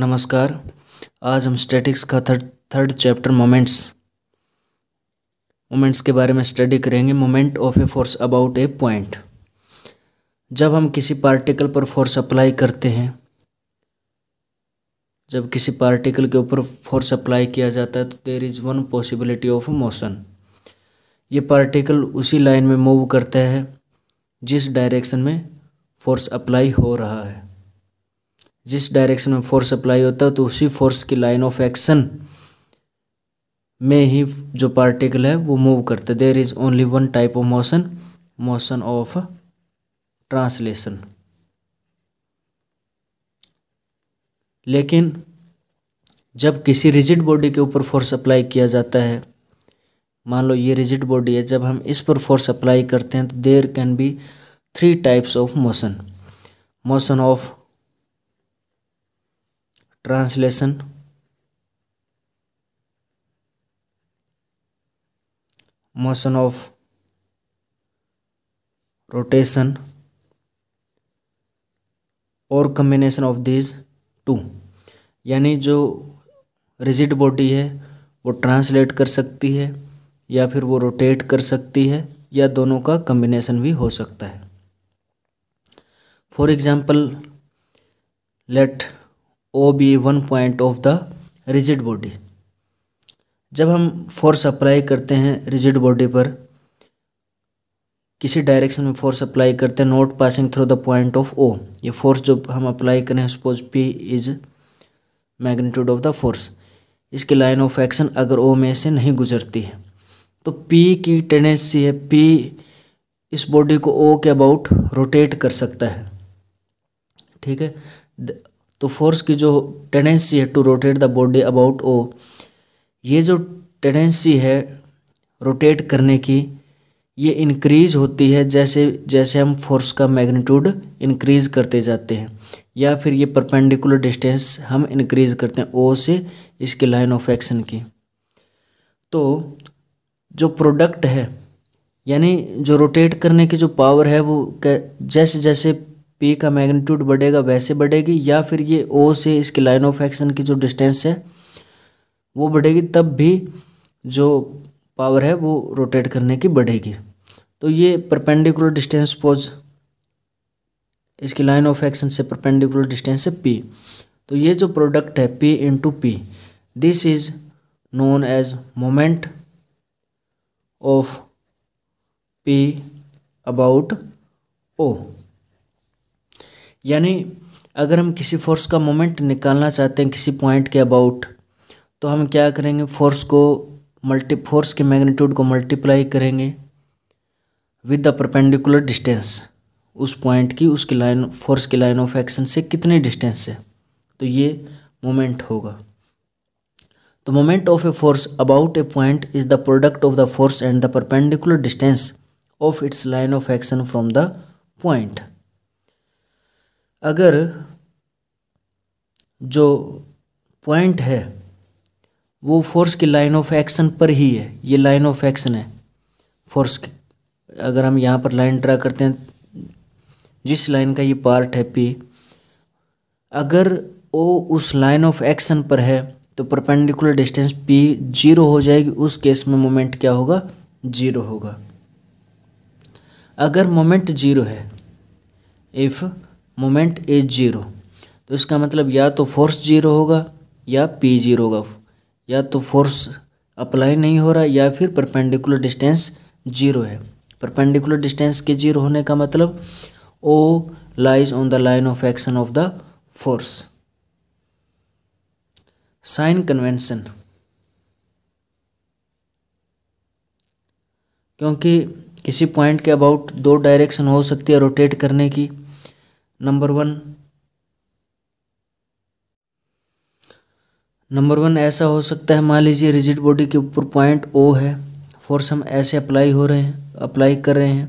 नमस्कार आज हम स्टैटिक्स का third third chapter moments moments के बारे में स्टडी करेंगे moment of a force about a point जब हम किसी पार्टिकल पर फोर्स अप्लाई करते हैं जब किसी पार्टिकल के ऊपर फोर्स अप्लाई किया जाता है तो there is one possibility of motion ये पार्टिकल उसी लाइन में मूव करता है जिस डायरेक्शन में फोर्स अप्लाई हो रहा है जिस डायरेक्शन में फोर्स अप्लाई होता है तो उसी फोर्स की लाइन ऑफ एक्शन में ही जो पार्टिकल है वो मूव करता है there is only one type of motion motion of translation लेकिन जब किसी रिजिड बॉडी के ऊपर फोर्स अप्लाई किया जाता है मान लो ये रिजिड बॉडी है जब हम इस पर फोर्स अप्लाई करते हैं तो there can be three types of motion motion of translation motion of rotation और कम्बिनेशन ऑफ दिस टू यानी जो रिजिड बॉडी है वो ट्रांसलेट कर सकती है या फिर वो रोटेट कर सकती है या दोनों का कम्बिनेशन भी हो सकता है for example let O be one point of the rigid body जब हम फोर्स अप्लाई करते हैं रिजिड बॉडी पर किसी डायरेक्शन में फोर्स अप्लाई करते हैं not passing through the point of O ये फोर्स जो हम अप्लाई करें suppose P is magnitude of the force इसकी लाइन ऑफ एक्शन अगर ओ में से नहीं गुजरती है तो पी की टेंडेंसी है पी इस बॉडी को ओ के अबाउट रोटेट कर सकता है ठीक है तो फोर्स की जो tendency to rotate the body about अबाउट ओ ये जो टेंडेंसी है रोटेट करने की ये इंक्रीज होती है जैसे जैसे हम फोर्स का मैग्नीट्यूड इंक्रीज करते जाते हैं या फिर ये परपेंडिकुलर डिस्टेंस हम इंक्रीज करते हैं ओ से इसके लाइन ऑफ एक्शन की तो जो प्रोडक्ट है यानी जो रोटेट करने की जो पावर है वो जैसे जैसे पी का मैग्नीट्यूड बढ़ेगा वैसे बढ़ेगी या फिर ये ओ से इसकी लाइन ऑफ एक्शन की जो डिस्टेंस है वो बढ़ेगी तब भी जो पावर है वो रोटेट करने की बढ़ेगी तो ये परपेंडिकुलर डिस्टेंस पोज इसकी लाइन ऑफ एक्शन से परपेंडिकुलर डिस्टेंस है पी तो ये जो प्रोडक्ट है P into P this is known as moment of P about O यानी अगर हम किसी फोर्स का मोमेंट निकालना चाहते हैं किसी पॉइंट के अबाउट तो हम क्या करेंगे फोर्स को मल्टी फोर्स के मैग्नीट्यूड को मल्टीप्लाई करेंगे विद द परपेंडिकुलर डिस्टेंस उस पॉइंट की उसकी लाइन फोर्स की लाइन ऑफ एक्शन से कितने डिस्टेंस है तो ये मोमेंट होगा तो moment of a force about a point is the product of the force and the perpendicular distance of its line of action from the point अगर जो पॉइंट है वो फोर्स की लाइन ऑफ एक्शन पर ही है ये लाइन ऑफ एक्शन है फोर्स की अगर हम यहाँ पर लाइन ड्रा करते हैं जिस लाइन का ये पार्ट है पी अगर ओ उस लाइन ऑफ एक्शन पर है तो परपेंडिकुलर डिस्टेंस पी जीरो हो जाएगी उस केस में मोमेंट क्या होगा जीरो होगा अगर मोमेंट जीरो है इफ़ मोमेंट इज ज़ीरो तो इसका मतलब या तो फोर्स ज़ीरो होगा या पी जीरो होगा या तो फोर्स अप्लाई नहीं हो रहा या फिर परपेंडिकुलर डिस्टेंस जीरो है परपेंडिकुलर डिस्टेंस के जीरो होने का मतलब O lies on the line of action of the force sign convention क्योंकि किसी पॉइंट के अबाउट दो डायरेक्शन हो सकती है रोटेट करने की नंबर वन नंबर वन ऐसा हो सकता है मान लीजिए रिजिड बॉडी के ऊपर पॉइंट ओ है फोर्स हम ऐसे अप्लाई हो रहे हैं अप्लाई कर रहे हैं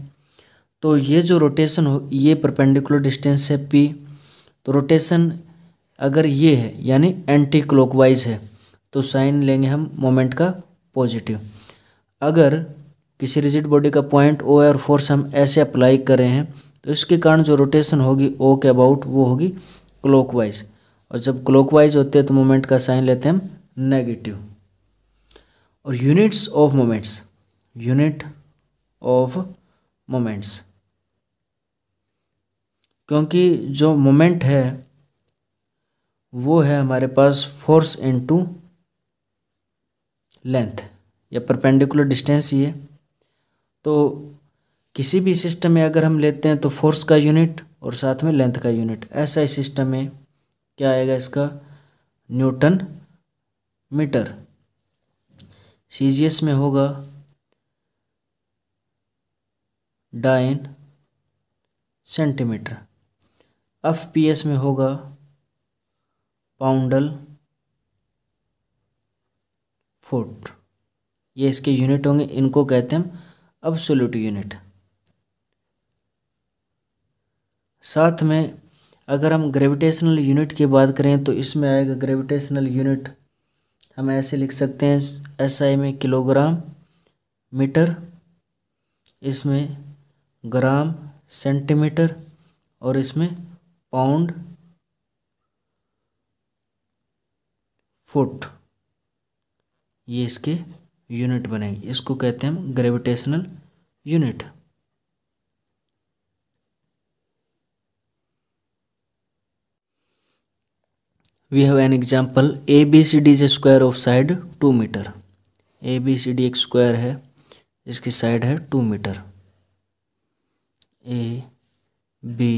तो ये जो रोटेशन हो ये परपेंडिकुलर डिस्टेंस है पी तो रोटेशन अगर ये है यानी एंटी क्लॉकवाइज है तो साइन लेंगे हम मोमेंट का पॉजिटिव अगर किसी रिजिड बॉडी का पॉइंट ओ है और फोर्स हम ऐसे अप्लाई कर रहे हैं तो इसके कारण जो रोटेशन होगी ओ के अबाउट वो होगी क्लॉकवाइज और जब क्लॉकवाइज होते हैं तो मोमेंट का साइन लेते हैं हम नेगेटिव और units of moments unit of moments क्योंकि जो मोमेंट है वो है हमारे पास फोर्स इनटू लेंथ या परपेंडिकुलर डिस्टेंस ही है तो किसी भी सिस्टम में अगर हम लेते हैं तो फोर्स का यूनिट और साथ में लेंथ का यूनिट ऐसा ही सिस्टम में क्या आएगा इसका न्यूटन मीटर सी में होगा dyne centimetre F P S में होगा पाउंडल फुट ये इसके यूनिट होंगे इनको कहते हैं अब सोल्यूट यूनिट साथ में अगर हम ग्रेविटेशनल यूनिट की बात करें तो इसमें आएगा ग्रेविटेशनल यूनिट हम ऐसे लिख सकते हैं एस आई में किलोग्राम मीटर इसमें ग्राम सेंटीमीटर और इसमें पाउंड फुट ये इसके यूनिट बनेंगे इसको कहते हैं हम gravitational unit we have an example D is a square of side two metre A B C D एक स्क्वायर है जिसकी साइड है two metre A B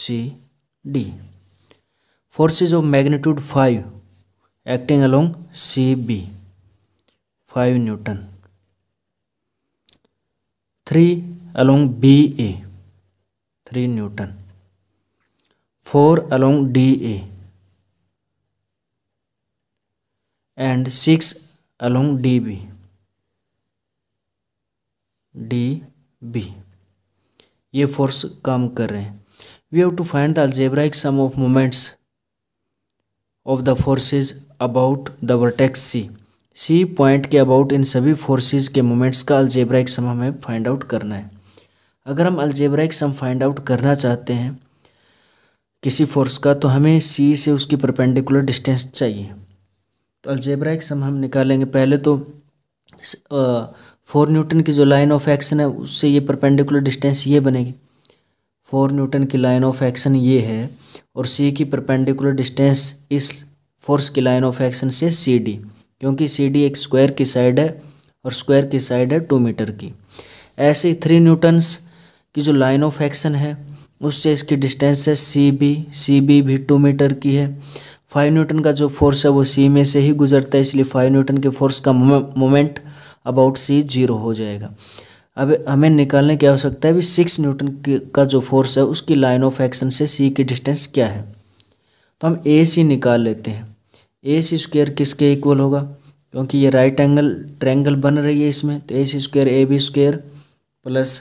C D forces of magnitude five acting along C B five newton three along B A three newton four along D A and D along DB. DB. ये force काम कर रहे हैं we have to find the algebraic sum of moments of the forces about the vertex C C point के about इन सभी forces के moments का अल्जेब्राइक सम हमें फाइंड आउट करना है अगर हम अल्जेब्राइक सम फाइंड आउट करना चाहते हैं किसी फोर्स का तो हमें सी से उसकी परपेंडिकुलर डिस्टेंस चाहिए तो अल्जेब्राइक सम हम निकालेंगे पहले तो फोर न्यूटन की जो लाइन ऑफ एक्शन है उससे ये परपेंडिकुलर डिस्टेंस ये बनेगी फोर न्यूटन की लाइन ऑफ एक्शन ये है और सी की परपेंडिकुलर डिस्टेंस इस फोर्स की लाइन ऑफ एक्शन से सी डी क्योंकि सी डी एक स्क्वायर की साइड है और स्क्वायर की साइड है टू मीटर की ऐसे ही थ्री न्यूटन्स की जो लाइन ऑफ एक्शन है उससे इसकी डिस्टेंस है सी बी सी बी भी टू मीटर की है फाइव न्यूटन का जो फोर्स है वो सी में से ही गुजरता है इसलिए फाइव न्यूटन के फोर्स का मोमेंट अबाउट सी जीरो हो जाएगा अब हमें निकालने की आवश्यकता है भी सिक्स न्यूटन का जो फोर्स है उसकी लाइन ऑफ एक्शन से सी की डिस्टेंस क्या है तो हम ए सी निकाल लेते हैं ए सी स्क्वेयर किसके इक्वल होगा क्योंकि ये राइट एंगल ट्रैंगल बन रही है इसमें तो A C square A B square plus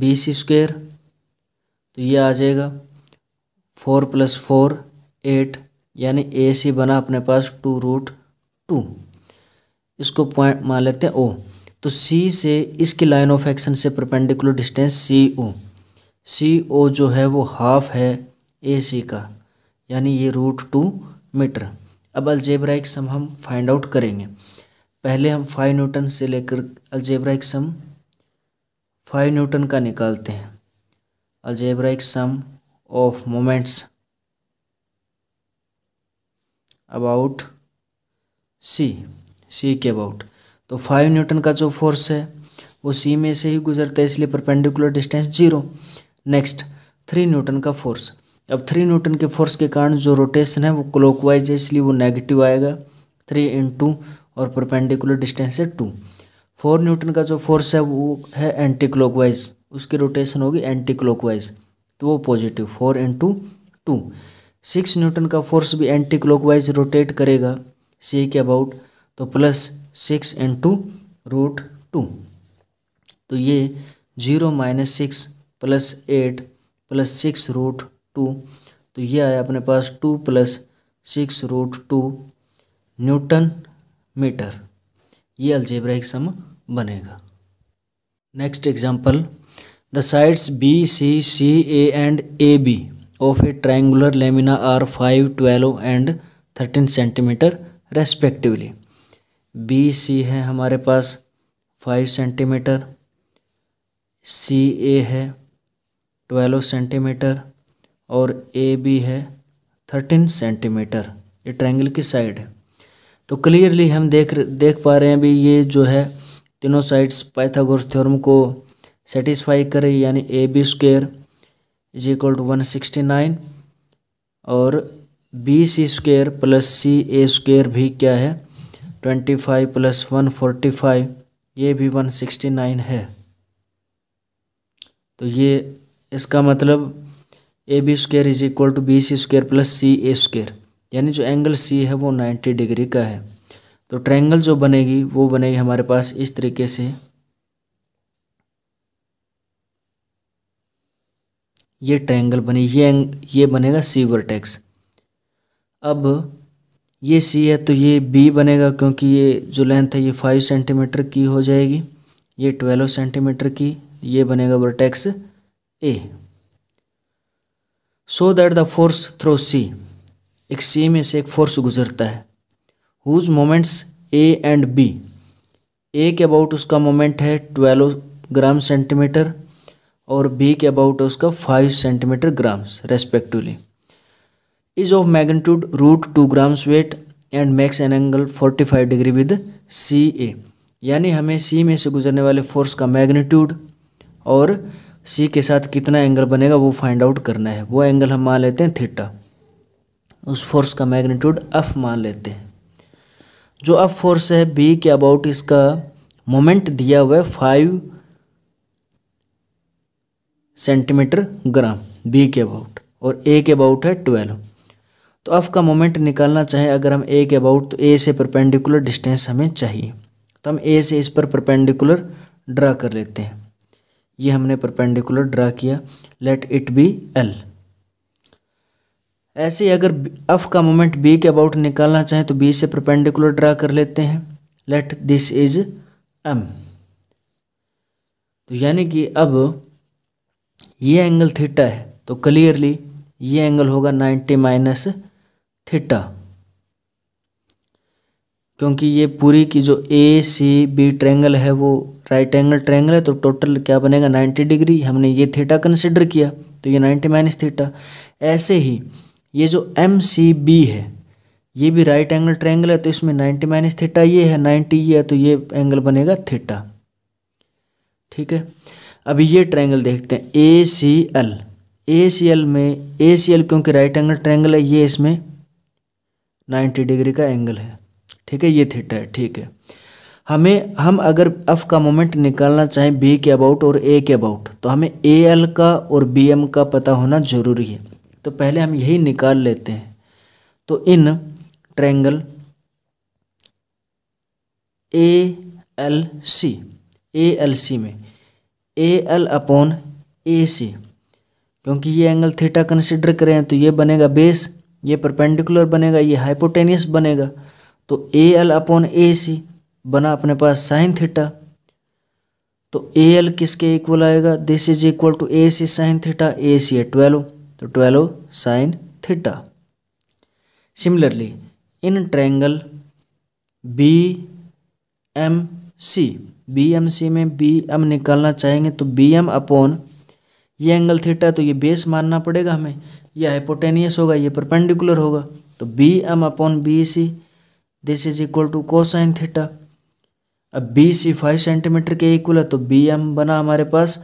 B C square तो ये आ जाएगा फोर प्लस फोर एट यानी ए सी बना अपने पास टू रूट टू इसको पॉइंट मान लेते हैं ओ तो सी से इसकी लाइन ऑफ एक्शन से perpendicular distance C O C O जो है वो हाफ है ए सी का यानी ये रूट टू मीटर अब अल्जेब्राइक सम हम फाइंड आउट करेंगे पहले हम फाइव न्यूटन से लेकर अल्जेब्राइक सम फाइव न्यूटन का निकालते हैं algebraic sum of moments about C C के अबाउट तो फाइव न्यूटन का जो फोर्स है वो सी में से ही गुजरता है इसलिए perpendicular distance zero next three newton का फोर्स अब थ्री न्यूटन के फोर्स के कारण जो रोटेशन है वो क्लॉकवाइज है इसलिए वो नेगेटिव आएगा थ्री इन टू और परपेंडिकुलर डिस्टेंस है टू फोर न्यूटन का जो फोर्स है वो है एंटी क्लॉकवाइज उसकी रोटेशन होगी एंटी क्लॉकवाइज तो वो positive four into two six newton का फोर्स भी एंटी क्लॉकवाइज रोटेट करेगा सी के अबाउट तो plus six into root two तो ये zero minus six plus eight plus six root two तो ये आया अपने पास two plus six root two newton metre ये अल्जेब्राइक सम बनेगा next example sides B C C A and A B of a triangular lamina are five twelve and thirteen centimetre respectively B C है हमारे पास five centimetre सी ए है twelve centimetre और A B है thirteen centimetre ये triangle की side है तो clearly हम देख देख पा रहे हैं अभी ये जो है तीनों साइड्स पाइथागोरस थ्योरम को सेटिस्फाई करे यानी A B square is equal to one sixty nine और B C square plus C A square भी क्या है twenty five plus one forty five ये भी वन सिक्सटी नाइन है तो ये इसका मतलब A B square is equal to B C square plus C A square यानी जो एंगल सी है वो नाइन्टी डिग्री का है तो ट्रायंगल जो बनेगी वो बनेगी हमारे पास इस तरीके से ये ट्रायंगल बने ये ये बनेगा सी वर्टेक्स अब ये सी है तो ये बी बनेगा क्योंकि ये जो लेंथ है ये फाइव सेंटीमीटर की हो जाएगी ये ट्वेल्व सेंटीमीटर की ये बनेगा vertex A so that the force through C एक सी में से एक फोर्स गुजरता है whose moments A and B A के अबाउट उसका मोमेंट है ट्वेल्व ग्राम सेंटीमीटर और बी के अबाउट है उसका five centimetre grams respectively is of magnitude root two grams weight and makes an angle forty five degree with C A यानी हमें सी में से गुजरने वाले फोर्स का मैग्नीट्यूड और सी के साथ कितना एंगल बनेगा वो फाइंड आउट करना है वो एंगल हम मान लेते हैं थीटा उस फोर्स का मैग्नीट्यूड अफ मान लेते हैं जो अफ फोर्स है बी के अबाउट इसका मोमेंट दिया हुआ है फाइव सेंटीमीटर ग्राम बी के अबाउट और ए के अबाउट है ट्वेल्व तो अफ का मोमेंट निकालना चाहे अगर हम ए के अबाउट तो ए से परपेंडिकुलर डिस्टेंस हमें चाहिए तो हम ए से इस पर परपेंडिकुलर ड्रा कर लेते हैं ये हमने परपेंडिकुलर ड्रा किया लेट इट बी एल ऐसे ही अगर अफ का मोमेंट बी के अबाउट निकालना चाहें तो बी से परपेंडिकुलर ड्रा कर लेते हैं लेट दिस इज एम तो यानी कि अब ये एंगल थीटा है तो क्लियरली ये एंगल होगा नाइन्टी माइनस थीटा क्योंकि ये पूरी की जो ए सी बी ट्रेंगल है वो राइट एंगल ट्रेंगल है तो टोटल क्या बनेगा 90 डिग्री हमने ये थीटा कंसिडर किया तो ये 90 माइनस थीटा ऐसे ही ये जो एम सी बी है ये भी राइट एंगल ट्रेंगल है तो इसमें 90 माइनस थीटा ये है 90 ये है तो ये एंगल बनेगा थीटा ठीक है अभी ये ट्रायंगल देखते हैं ए C L A C L में ए सी एल क्योंकि राइट एंगल ट्रायंगल है ये इसमें नाइन्टी डिग्री का एंगल है ठीक है ये थीटा है ठीक है हमें हम अगर एफ का मोमेंट निकालना चाहें बी के अबाउट और ए के अबाउट तो हमें ए एल का और बी एम का पता होना जरूरी है तो पहले हम यही निकाल लेते हैं तो in triangle A L C A L C में ए एल अपॉन ए सी क्योंकि ये एंगल थीटा कंसिडर करें तो ये बनेगा बेस ये परपेंडिकुलर बनेगा ये हाइपोटेनियस बनेगा तो A L upon A C बना अपने पास साइन थीटा तो ए एल किसके इक्वल आएगा this is equal to A C sine theta A C है ट्वेल्व तो twelve sine theta similarly in triangle B M C B M C में B M निकालना चाहेंगे तो बी एम अपॉन ये angle theta तो ये बेस मानना पड़ेगा हमें यह हाइपोटेनियस होगा ये परपेंडिकुलर होगा तो B M upon B C this is equal to cosine theta अब बी सी फाइव सेंटीमीटर के इक्वल है तो बी एम बना हमारे पास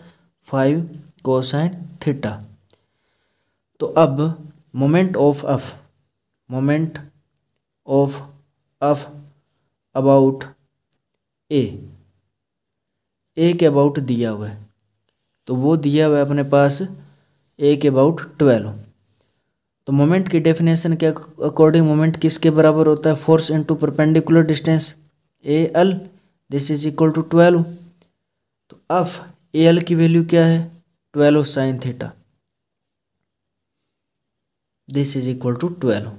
फाइव कोसाइन थीटा तो अब moment of F moment of F about A एक अबाउट दिया हुआ है तो वो दिया हुआ है अपने पास एक अबाउट ट्वेल्व तो मोमेंट की डेफिनेशन के अकॉर्डिंग मोमेंट किसके बराबर होता है force into perpendicular distance A L this is equal to twelve तो अफ ए एल की वैल्यू क्या है twelve sine theta this is equal to twelve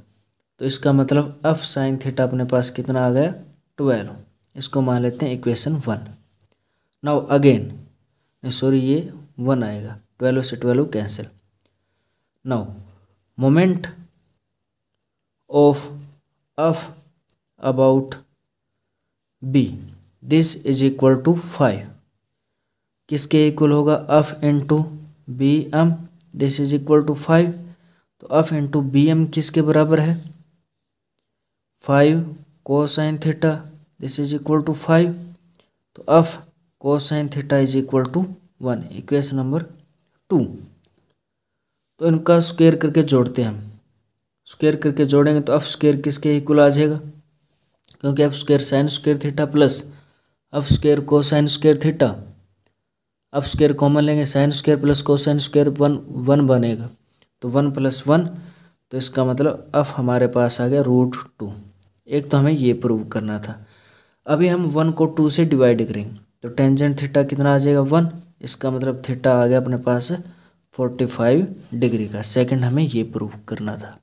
तो इसका मतलब अफ साइन थीटा अपने पास कितना आ गया ट्वेल्व इसको मान लेते हैं equation one now again sorry ये वन आएगा ट्वेल्व से twelve cancel now moment of F about B this is equal to five किसके इक्वल होगा F into B M this is equal to five तो अफ इंटू बी एम किसके बराबर है five cosine theta this is equal to five तो F cosine theta is equal to one equation number two तो इनका square करके जोड़ते हैं हम स्क्वेयर करके जोड़ेंगे तो अफ स्क्वेयर किसके इक्वल आ जाएगा क्योंकि F square sine square theta plus F square cosine square theta F square common लेंगे sine square plus cosine square one one बनेगा तो वन प्लस वन तो इसका मतलब अफ हमारे पास आ गया रूट टू एक तो हमें ये प्रूव करना था अभी हम वन को टू से डिवाइड करेंगे तो टेंजेंट थीटा कितना आ जाएगा वन इसका मतलब थीटा आ गया अपने पास फोर्टी फाइव डिग्री का सेकंड हमें ये प्रूव करना था